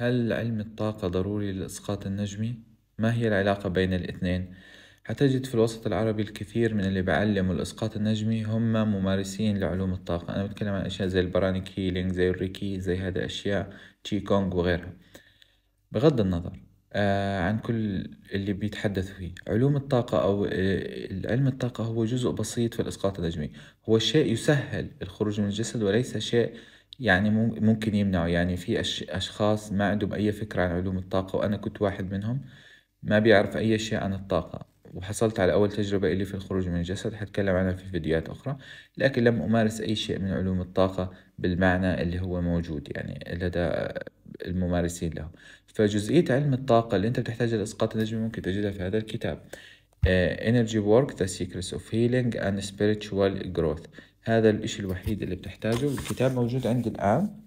هل علم الطاقة ضروري للإسقاط النجمي؟ ما هي العلاقة بين الاثنين؟ حتجد في الوسط العربي الكثير من اللي بعلموا الإسقاط النجمي هم ممارسين لعلوم الطاقة أنا بتكلم عن أشياء زي البرانيك هيلينج زي الريكي زي هذا الأشياء تشي كونغ وغيرها بغض النظر آه عن كل اللي بيتحدثوا فيه علوم الطاقة أو آه علم الطاقة هو جزء بسيط في الإسقاط النجمي هو شيء يسهل الخروج من الجسد وليس شيء يعني ممكن يمنعوا يعني في أش... أشخاص ما عندهم أي فكرة عن علوم الطاقة وأنا كنت واحد منهم ما بيعرف أي شيء عن الطاقة وحصلت على أول تجربة إلي في الخروج من الجسد حتكلم عنها في فيديوهات أخرى لكن لم أمارس أي شيء من علوم الطاقة بالمعنى اللي هو موجود يعني لدى الممارسين له فجزئية علم الطاقة اللي أنت بتحتاجها لإسقاط النجم ممكن تجدها في هذا الكتاب آه، Energy Work The Secrets of Healing and Spiritual Growth هذا الإشي الوحيد اللي بتحتاجه الكتاب موجود عندي الآن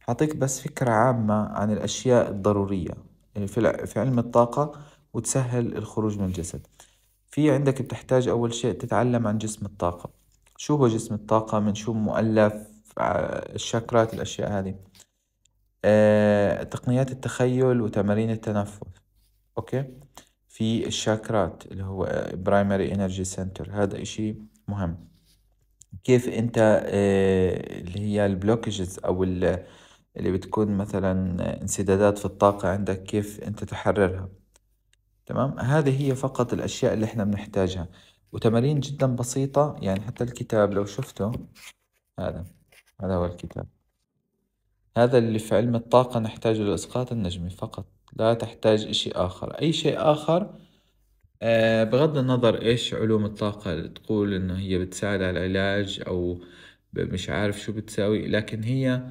حعطيك بس فكرة عامة عن الأشياء الضرورية يعني في علم الطاقة وتسهل الخروج من الجسد في عندك بتحتاج أول شيء تتعلم عن جسم الطاقة شو هو جسم الطاقة من شو مؤلف آه، الشاكرات الأشياء هذه أه، تقنيات التخيل وتمارين التنفس أوكي في الشاكرات اللي هو برايمري انرجي سنتر هذا إشي مهم كيف انت آه، اللي هي البلوكجز او ال- اللي بتكون مثلا انسدادات في الطاقة عندك كيف انت تحررها تمام هذه هي فقط الاشياء اللي احنا بنحتاجها وتمارين جدا بسيطة يعني حتى الكتاب لو شفته هذا هذا هو الكتاب هذا اللي في علم الطاقة نحتاجه لإسقاط النجم فقط لا تحتاج إشي آخر أي شيء آخر آه، بغض النظر ايش علوم الطاقة اللي تقول انه هي بتساعد على العلاج او مش عارف شو بتساوي لكن هي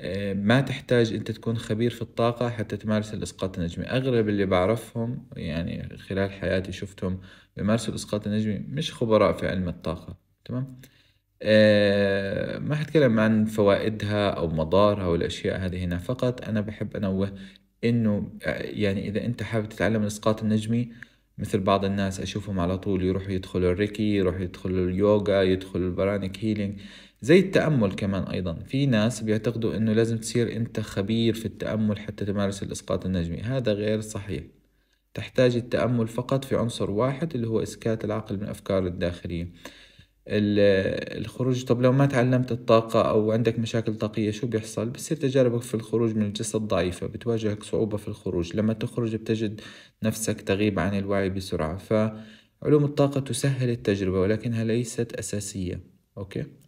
آه، ما تحتاج انت تكون خبير في الطاقة حتى تمارس الاسقاط النجمي اغلب اللي بعرفهم يعني خلال حياتي شفتهم بمارسوا الاسقاط النجمي مش خبراء في علم الطاقة تمام أه ما حتكلم عن فوائدها او مضارها والاشياء هذه هنا فقط انا بحب انوه انه آه، يعني اذا انت حابب تتعلم الاسقاط النجمي مثل بعض الناس اشوفهم على طول يروحوا يدخلوا الريكي يروحوا يدخلوا اليوغا يدخلوا البرانيك هيلينج زي التأمل كمان أيضا في ناس بيعتقدوا أنه لازم تصير أنت خبير في التأمل حتى تمارس الإسقاط النجمي هذا غير صحيح تحتاج التأمل فقط في عنصر واحد اللي هو إسكات العقل من أفكار الداخلية الخروج طب لو ما تعلمت الطاقة أو عندك مشاكل طاقية شو بيحصل بتصير تجاربك في الخروج من الجسد ضعيفة بتواجهك صعوبة في الخروج لما تخرج بتجد نفسك تغيب عن الوعي بسرعة فعلوم الطاقة تسهل التجربة ولكنها ليست أساسية أوكي